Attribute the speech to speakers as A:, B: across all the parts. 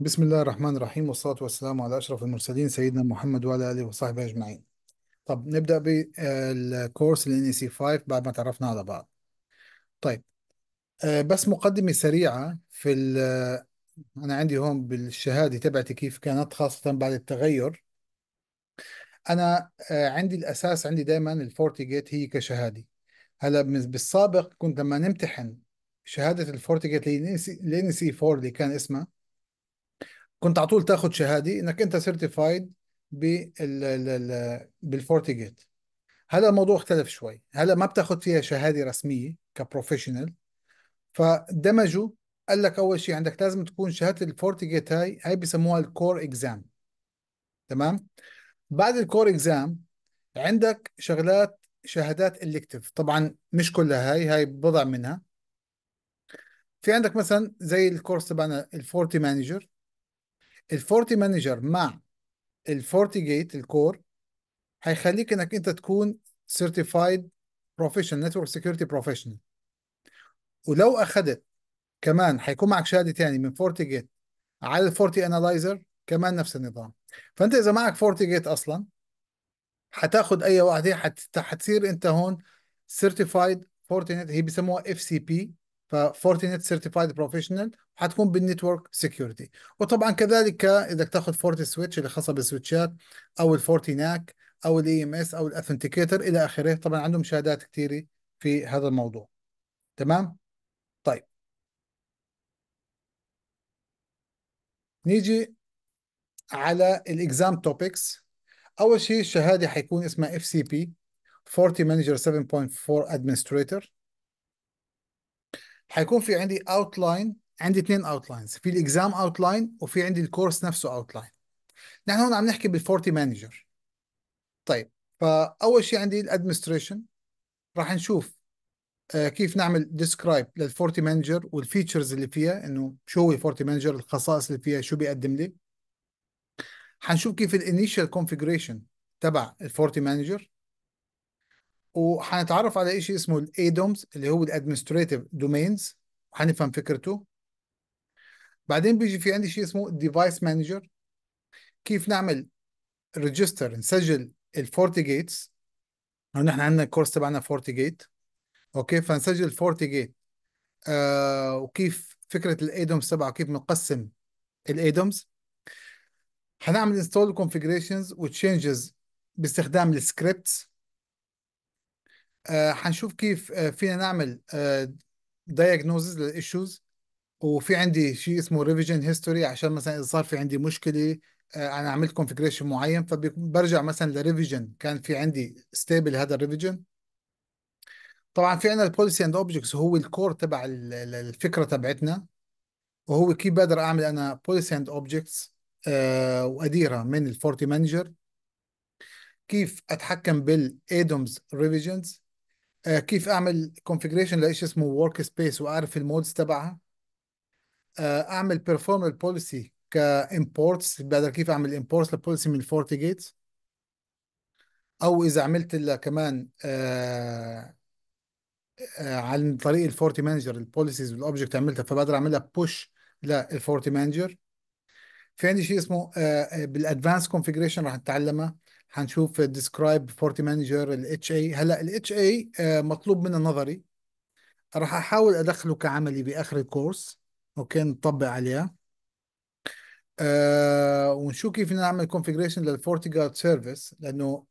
A: بسم الله الرحمن الرحيم والصلاة والسلام على أشرف المرسلين سيدنا محمد وعلى آله وصحبه أجمعين طب نبدأ بالكورس آه، ال NEC 5 بعد ما تعرفنا على بعض طيب آه، بس مقدمة سريعة في ال آه، أنا عندي هون بالشهادة تبعتي كيف كانت خاصة بعد التغير أنا عندي الأساس عندي دائما الفورتي جيت هي كشهادة هلا بالسابق كنت لما نمتحن شهادة الفورتي جيت ال سي 4 اللي كان اسمها كنت على طول تاخد شهاده انك انت سيرتيفايد بال بالفورتي جيت هلا الموضوع اختلف شوي هلا ما بتاخد فيها شهاده رسميه كبروفيشنال فدمجوا قال لك اول شيء عندك لازم تكون شهاده الفورتي جيت هاي هاي بسموها الكور اكزام تمام بعد الكور اكزام عندك شغلات شهادات الكتف طبعا مش كلها هاي هاي بضع منها في عندك مثلا زي الكورس تبعنا الفورتي مانجر الفورتي مانجر مع الفورتي جيت الكور هيخليك انك انت تكون سيرتيفايد بروفيشنال نتورك سكيورتي بروفيشنال ولو اخذت كمان هيكون معك شهاده تاني من فورتي جيت على الفورتي انالايزر كمان نفس النظام فانت اذا معك فورتي جيت اصلا هتاخد اي واحده حتصير انت هون سيرتيفايد فورتي هي بيسموها اف سي بي ففورتينت سيرتيفايد بروفيشنال وحتكون بالنتورك سكيورتي وطبعا كذلك اذا تاخذ فورتي سويتش اللي خاصه بالسويتشات او ناك او الاي ام اس او الاثنتيكيتر الى اخره طبعا عندهم شهادات كثيره في هذا الموضوع تمام طيب نيجي على الاكزام توبكس اول شيء الشهاده حيكون اسمها اف سي بي 40 مانجر 7.4 ادمنستريتور حيكون في عندي اوتلاين عندي اثنين اوتلاينز في الاكزام اوتلاين وفي عندي الكورس نفسه اوتلاين نحن هون عم نحكي بالفورتي مانجر طيب فاول شيء عندي الادمنستريشن راح نشوف آه، كيف نعمل ديسكرايب للفورتي مانجر والفيتشرز اللي فيها انه شو هو الفورتي مانجر الخصائص اللي فيها شو بيقدم لي حنشوف كيف الانيشال كونفيجريشن تبع الفورتي مانجر وهنتعرف على شيء اسمه الايدومز اللي هو الادمنستريتيف دومينز حنفهم فكرته بعدين بيجي في عندي شيء اسمه ديفايس مانجر كيف نعمل ريجستر نسجل الفورتي جيتس نحن احنا عندنا الكورس تبعنا فورتي جيت اوكي فنسجل الفورتي جيت آه وكيف فكره الايدومز تبعه كيف بنقسم الايدومز هنعمل انستول كونفيجريشنز وتشينجز باستخدام السكريبتس حنشوف آه، كيف آه، فينا نعمل آه، diagnosis للايشوز وفي عندي شيء اسمه ريفيجن هيستوري عشان مثلا اذا صار في عندي مشكله انا عملت كونفجريشن معين فبرجع مثلا لريفيجن كان في عندي ستيبل هذا الريفيجن طبعا في عندنا البوليسي اند اوبجكتس هو الكور تبع الفكره تبعتنا وهو كيف بقدر اعمل انا بوليسي اند اوبجكتس واديرها من الفورتي مانجر كيف اتحكم بالادومز ريفيجنز آه، كيف اعمل كونفجريشن لإيش اسمه ورك سبيس واعرف المودز تبعها آه، اعمل بيرفورم البوليسي كامبورتس بقدر كيف اعمل امبورتس للبوليسي من الفورتي جيتس او اذا عملت كمان آه آه عن طريق الفورتي مانجر البوليسيز والاوبجكت عملتها فبقدر اعملها بوش للفورتي مانجر في عندي شيء اسمه آه، بالادفانس كونفجريشن راح نتعلمها حنشوف ديسكرايب فورتي مانجر الاتش اي هلا الاتش اي آه، مطلوب منه نظري راح احاول ادخله كعملي باخر الكورس اوكي نطبق عليها أه ونشوف كيف نعمل كونفجريشن للفورتي جارد سيرفيس لانه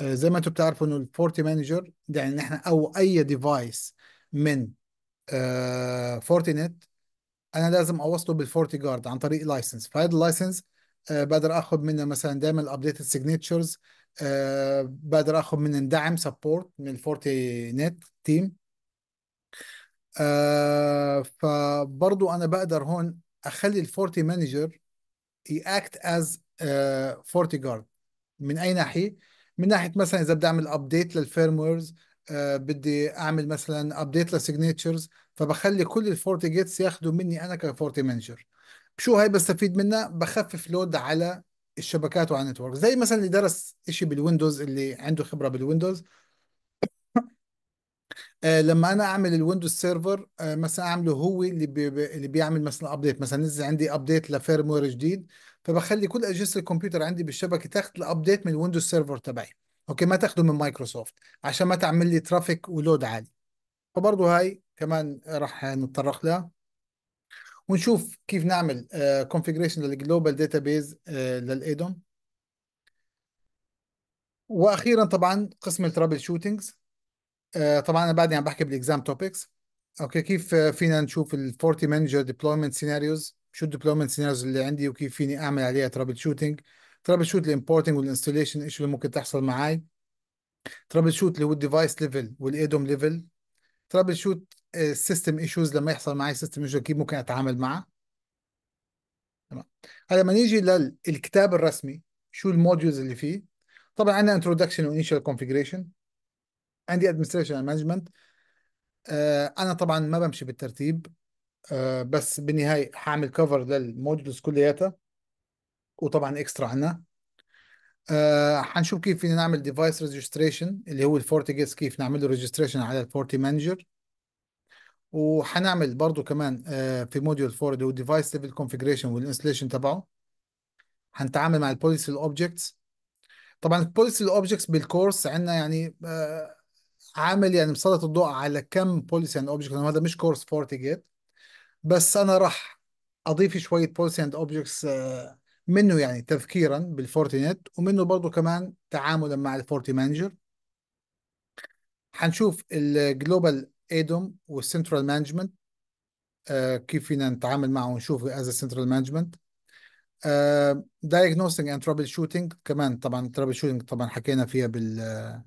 A: آه، زي ما انتم بتعرفوا انه الفورتي مانجر يعني نحن او اي ديفايس من أه فورتي نت انا لازم اوصله بالفورتي جارد عن طريق لايسنس فهذا اللايسنس آه، بقدر اخد منها مثلا دايما الابديت آه، سيجنتشرز بقدر اخد من دعم سبورت من فورتي نت تيم آه، فبرضو انا بقدر هون اخلي الفورتي مانجر ياكت از فورتي جارد من اي ناحيه من ناحيه مثلا اذا بدي اعمل ابديت للفيرمويرز أه بدي اعمل مثلا ابديت للسيجنتشرز فبخلي كل الفورتي جيتس ياخذوا مني انا كفورتي مانجر شو هاي بستفيد منها بخفف لود على الشبكات وعلى النتورك زي مثلا اللي درس شيء بالويندوز اللي عنده خبره بالويندوز آه لما انا اعمل الويندوز سيرفر آه مثلا اعمله هو اللي بي اللي بيعمل مثلا ابديت مثلا نزل عندي ابديت لفيرموير جديد فبخلي كل اجهزه الكمبيوتر عندي بالشبكه تاخذ الابديت من الويندوز سيرفر تبعي اوكي ما تاخده من مايكروسوفت عشان ما تعمل لي ترافيك ولود عالي فبرضه هاي كمان راح نتطرق لها ونشوف كيف نعمل كونفيجريشن للجلوبال داتا بيز للايدون واخيرا طبعا قسم الترابل آه، شوتنجز طبعا انا بعدني عم بحكي بالاكزام توبكس اوكي كيف آه، فينا نشوف ال 40 مانجر ديبلويمنت سيناريوز شو الديبلويمنت سيناريوز اللي عندي وكيف فيني اعمل عليها ترابل شوتنج ترابل شوت الامبورتنج والانستليشن ايش اللي ممكن تحصل معي ترابل شوت اللي هو الديفايس ليفل والايدوم ليفل ترابل شوت السيستم ايشوز لما يحصل معي سيستم ايشوز كيف ممكن اتعامل معه تمام هلا لما نيجي للكتاب الرسمي شو الموديولز اللي فيه طبعا عندنا انتروداكشن وانيشال كونفيجريشن عندي ادمنستريشن آه، مانجمنت انا طبعا ما بمشي بالترتيب آه بس بالنهايه حاعمل كفر للموديولز كلياتها وطبعا اكسترا عنا آه حنشوف كيف فينا نعمل ديفايس ريجستريشن اللي هو الفورتي جيتس كيف له ريجستريشن على الفورتي مانجر وحنعمل برضو كمان آه، في موديول 4 اللي هو الديفايس ليفل كونفجريشن والانستليشن تبعه هنتعامل مع البوليسي الاوبجكتس طبعا البوليسي الاوبجكتس بالكورس عندنا يعني آه، عامل يعني مسلط الضوء على كم بوليسي اند اوبجكتس هذا مش كورس جيت بس انا راح اضيف شويه بوليسي اند اوبجكتس منه يعني تذكيرا بالفورتي نت ومنه برضه كمان تعاملا مع الفورتي مانجر هنشوف الجلوبال ايدوم والسنترال مانجمنت كيف فينا نتعامل معه ونشوف از سنترال مانجمنت دايجنوستنج اند ترابل شوتينج كمان طبعا ترابل شوتينج طبعا حكينا فيها بال آه،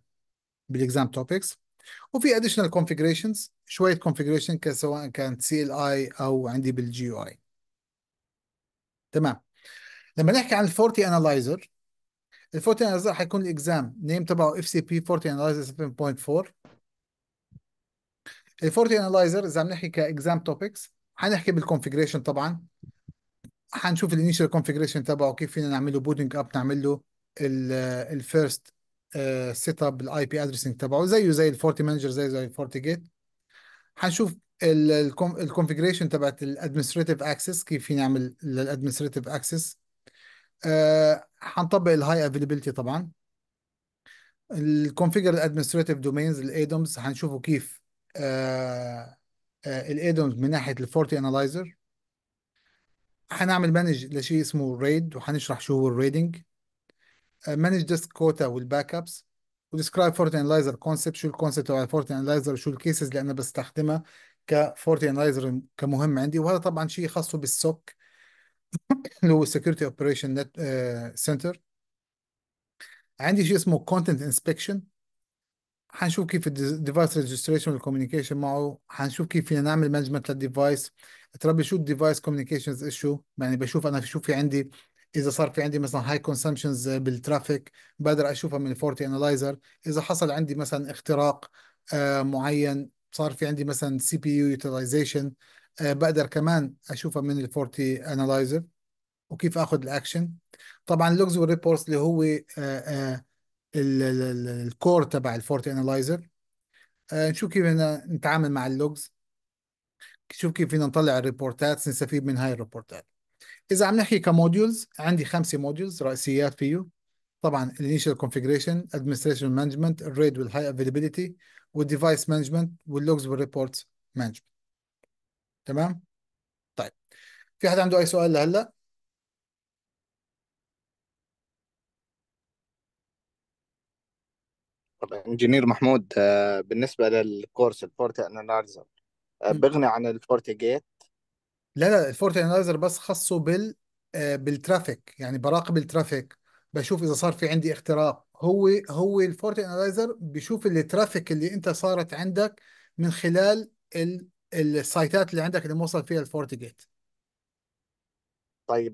A: بالاكزام توبكس وفي اديشنال كونفيجريشنز شويه كونفيجريشن سواء كانت سي ال اي او عندي بالجي يو اي تمام لما نحكي عن الفورتي انالايزر الفورتي انالايزر حيكون الاكزام نيم تبعه اف سي بي فورتي انالايزر 7.4 الفورتي انلايزر اذا بنحكي كاكزام توبكس حنحكي بالكونفجريشن طبعا حنشوف الانيشال كونفجريشن تبعه كيف فينا نعمل له بوتنج اب نعمل له الفيرست سيت اب الاي بي ادريسنج تبعه زيه زي الفورتي مانجر زي زي الفورتي جيت حنشوف الكونفجريشن تبعت الادمنستريتيف اكسس كيف فينا نعمل للادمنستريتيف اكسس آه، حنطبق الهاي افيلابيلتي طبعا الكونفيجر الادمنستريتيف دومينز الايدومز حنشوفه كيف آه، آه، الايدونز من ناحيه الفورتي انالايزر هنعمل مانج لشيء اسمه ريد وهنشرح شو هو الريدنج مانج ديسك كوتا والباك ابس وديسكرايب فورتي اناليزر كونسبت شو الكونسبت تبع الفورتي اناليزر شو الكيسز اللي انا بستخدمها كفورتي اناليزر كمهم عندي وهذا طبعا شيء خاص بالسوك اللي هو سكيورتي اوبريشن نت سنتر عندي شيء اسمه كونتنت انسبكشن حنشوف كيف الديفايس ريجستريشن والكوميونيكيشن معه حنشوف كيف فينا نعمل مانجمنت للديفايس تربي شو الديفايس كوميونيكيشنز ايشو يعني بشوف انا شو في عندي اذا صار في عندي مثلا هاي كونسمشنز بالترافيك بقدر اشوفها من الفورتي انالايزر اذا حصل عندي مثلا اختراق آه، معين صار في عندي مثلا سي بي يو يوتيلايزيشن بقدر كمان اشوفها من الفورتي انالايزر وكيف اخذ الاكشن طبعا لوجز والريبورتس اللي هو آه، آه، الكور تبع الفورتي انالايزر آه، نشوف كيف بدنا نتعامل مع اللوجز نشوف كيف فينا نطلع الريبورتات نستفيد من هاي الريبورتات اذا عم نحكي كموديولز عندي خمسه موديولز رئيسيات فيه طبعا الانيشال كونفيجريشن ادمنستريشن مانجمنت الريد والهاي افيلابيلتي والديفايس مانجمنت واللوجز والريبورتس مانجمنت تمام طيب في حد عنده اي سؤال لهلا
B: طب انجينير محمود آه، بالنسبه للكورس الفورتي انالايزر آه، بغني عن الفورتي جيت
A: لا لا الفورتي انالايزر بس خصه بال آه، بالترافيك يعني براقب الترافيك بشوف اذا صار في عندي اختراق هو هو الفورتي انالايزر بشوف الترافيك اللي انت صارت عندك من خلال ال... السايتات اللي عندك اللي موصل فيها الفورتي جيت
B: طيب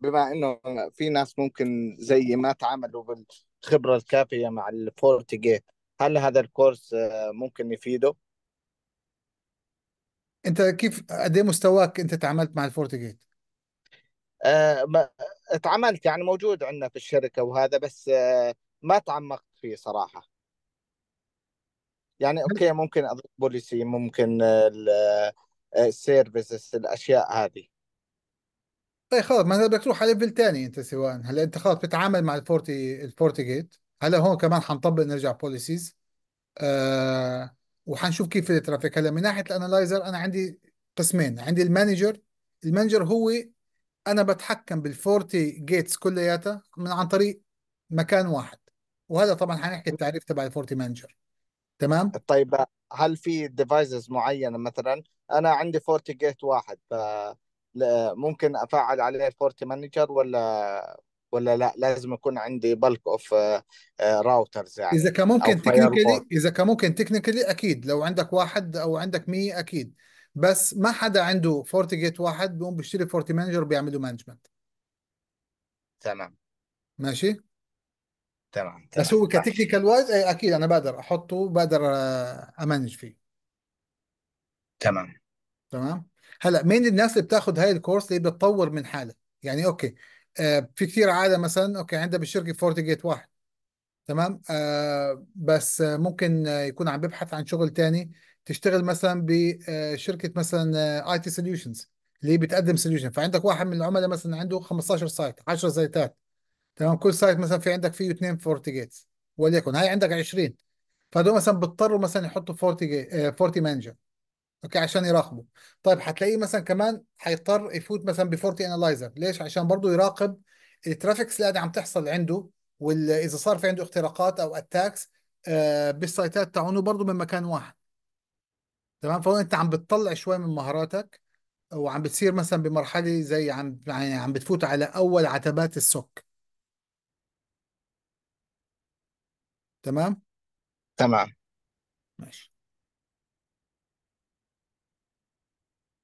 B: بما انه في ناس ممكن زي ما تعاملوا بال الخبره الكافيه مع الفورتي جيت هل هذا الكورس آه، ممكن يفيده؟
A: انت كيف قد ايه مستواك انت تعاملت مع الفورتي جيت؟
B: تعاملت يعني موجود عندنا في الشركه وهذا بس آه، ما تعمقت فيه صراحه يعني اوكي ممكن بوليسي ممكن السيرفيسز آه، الاشياء هذه
A: طيب خلاص ما انت بدك تروح على ليفل ثاني انت سواء هلا انت خلاص بتتعامل مع الفورتي الفورتي جيت هلا هون كمان حنطبق نرجع بوليسيز آه وحنشوف كيف الترافيك هلا من ناحيه الانلايزر انا عندي قسمين عندي المانجر المانجر هو انا بتحكم بالفورتي جيتس كلياتها من عن طريق مكان واحد وهذا طبعا حنحكي التعريف تبع الفورتي مانجر تمام
B: طيب هل في ديفايسز معينه مثلا انا عندي فورتي جيت واحد ف ممكن افعل عليه فورتي مانجر ولا ولا لا لازم يكون عندي بلك اوف راوترز يعني اذا كان ممكن تكنيكلي
A: اذا كان ممكن تكنيكلي اكيد لو عندك واحد او عندك 100 اكيد بس ما حدا عنده فورتي جيت واحد بيقوم بيشتري فورتي مانجر بيعمله مانجمنت تمام ماشي تمام تمام بس هو كتكنيكال وايز اكيد انا بقدر احطه بقدر امانج آه، فيه تمام تمام هلا مين الناس اللي بتاخذ هاي الكورس اللي بتطور من حالها يعني اوكي آه في كثير عالم مثلا اوكي عندها بالشركه فورتي جيت واحد تمام آه بس آه ممكن يكون عم ببحث عن شغل تاني تشتغل مثلا بشركه آه، مثلا آه، اي تي سوليوشنز اللي بتقدم سوليوشن فعندك واحد من العملاء مثلا عنده 15 سايت 10 سايتات تمام كل سايت مثلا في عندك فيه اثنين فورتي جيتس وليكن هاي عندك 20 فهذول مثلا بيضطروا مثلا يحطوا فورتي جي... مانجر آه، اوكي عشان يراقبه طيب هتلاقيه مثلا كمان هيضطر يفوت مثلا بفورتي انالايزر ليش عشان برضه يراقب الترافيكس اللي قاعده عم تحصل عنده واذا صار في عنده اختراقات او اتاكس آه، بالسايتات تاعونه برضه من مكان واحد تمام فهو انت عم بتطلع شوي من مهاراتك وعم بتصير مثلا بمرحله زي عم يعني عم بتفوت على اول عتبات السوك تمام تمام ماشي